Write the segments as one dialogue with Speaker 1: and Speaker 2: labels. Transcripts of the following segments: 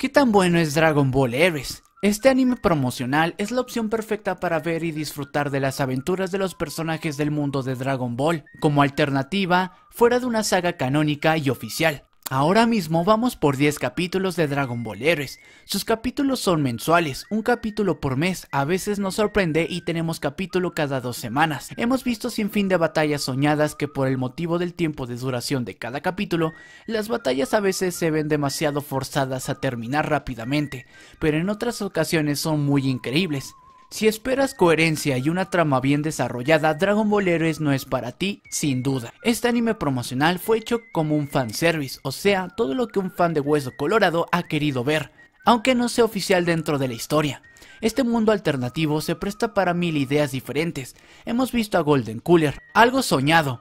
Speaker 1: ¿Qué tan bueno es Dragon Ball Heroes? Este anime promocional es la opción perfecta para ver y disfrutar de las aventuras de los personajes del mundo de Dragon Ball, como alternativa fuera de una saga canónica y oficial. Ahora mismo vamos por 10 capítulos de Dragon Ball Heroes. Sus capítulos son mensuales, un capítulo por mes, a veces nos sorprende y tenemos capítulo cada dos semanas. Hemos visto sin fin de batallas soñadas que por el motivo del tiempo de duración de cada capítulo, las batallas a veces se ven demasiado forzadas a terminar rápidamente, pero en otras ocasiones son muy increíbles. Si esperas coherencia y una trama bien desarrollada, Dragon Ball Heroes no es para ti, sin duda. Este anime promocional fue hecho como un fanservice, o sea, todo lo que un fan de Hueso Colorado ha querido ver, aunque no sea oficial dentro de la historia. Este mundo alternativo se presta para mil ideas diferentes. Hemos visto a Golden Cooler, algo soñado,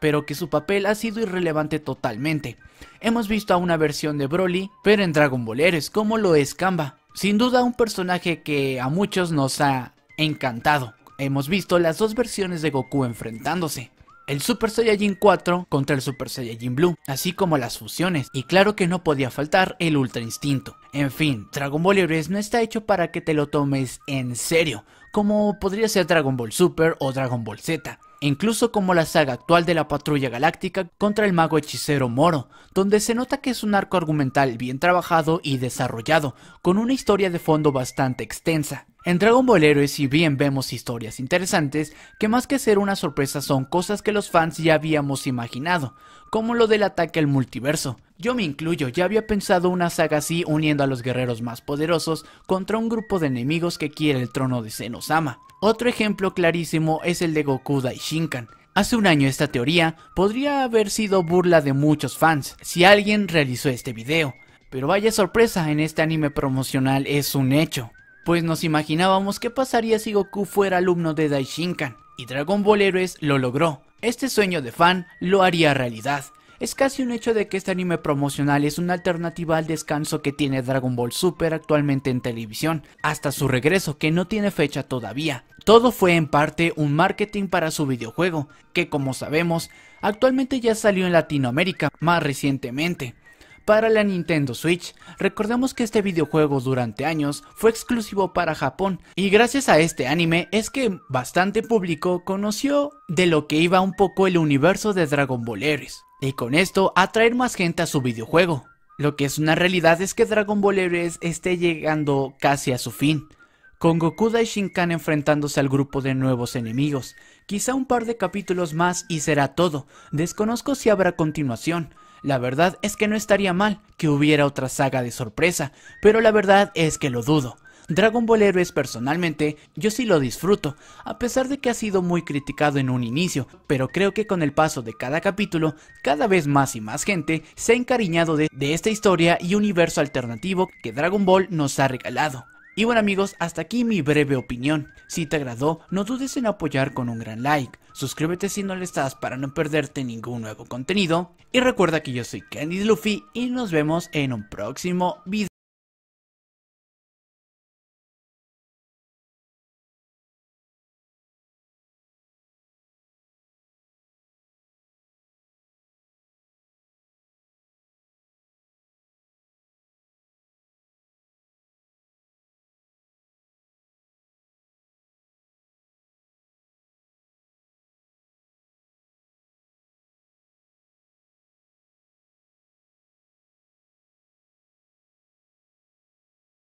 Speaker 1: pero que su papel ha sido irrelevante totalmente. Hemos visto a una versión de Broly, pero en Dragon Ball Heroes, como lo es Kamba, sin duda un personaje que a muchos nos ha encantado. Hemos visto las dos versiones de Goku enfrentándose. El Super Saiyajin 4 contra el Super Saiyajin Blue, así como las fusiones, y claro que no podía faltar el Ultra Instinto. En fin, Dragon Ball Heroes no está hecho para que te lo tomes en serio, como podría ser Dragon Ball Super o Dragon Ball Z incluso como la saga actual de la Patrulla Galáctica contra el mago hechicero Moro, donde se nota que es un arco argumental bien trabajado y desarrollado, con una historia de fondo bastante extensa. En Dragon Ball Heroes si bien vemos historias interesantes, que más que ser una sorpresa son cosas que los fans ya habíamos imaginado, como lo del ataque al multiverso. Yo me incluyo, ya había pensado una saga así uniendo a los guerreros más poderosos contra un grupo de enemigos que quiere el trono de Zeno-sama. Otro ejemplo clarísimo es el de y Shinkan. Hace un año esta teoría podría haber sido burla de muchos fans si alguien realizó este video, pero vaya sorpresa, en este anime promocional es un hecho pues nos imaginábamos qué pasaría si Goku fuera alumno de Daishinkan, y Dragon Ball Heroes lo logró. Este sueño de fan lo haría realidad. Es casi un hecho de que este anime promocional es una alternativa al descanso que tiene Dragon Ball Super actualmente en televisión, hasta su regreso que no tiene fecha todavía. Todo fue en parte un marketing para su videojuego, que como sabemos, actualmente ya salió en Latinoamérica, más recientemente para la Nintendo Switch. Recordemos que este videojuego durante años fue exclusivo para Japón y gracias a este anime es que bastante público conoció de lo que iba un poco el universo de Dragon Ball y con esto atraer más gente a su videojuego. Lo que es una realidad es que Dragon Ball esté llegando casi a su fin, con Goku y Shinkan enfrentándose al grupo de nuevos enemigos. Quizá un par de capítulos más y será todo. Desconozco si habrá continuación, la verdad es que no estaría mal que hubiera otra saga de sorpresa, pero la verdad es que lo dudo. Dragon Ball Heroes personalmente yo sí lo disfruto, a pesar de que ha sido muy criticado en un inicio, pero creo que con el paso de cada capítulo, cada vez más y más gente se ha encariñado de, de esta historia y universo alternativo que Dragon Ball nos ha regalado. Y bueno amigos, hasta aquí mi breve opinión. Si te agradó, no dudes en apoyar con un gran like, suscríbete si no lo estás para no perderte ningún nuevo contenido, y recuerda que yo soy Candy Luffy y nos vemos en un próximo video.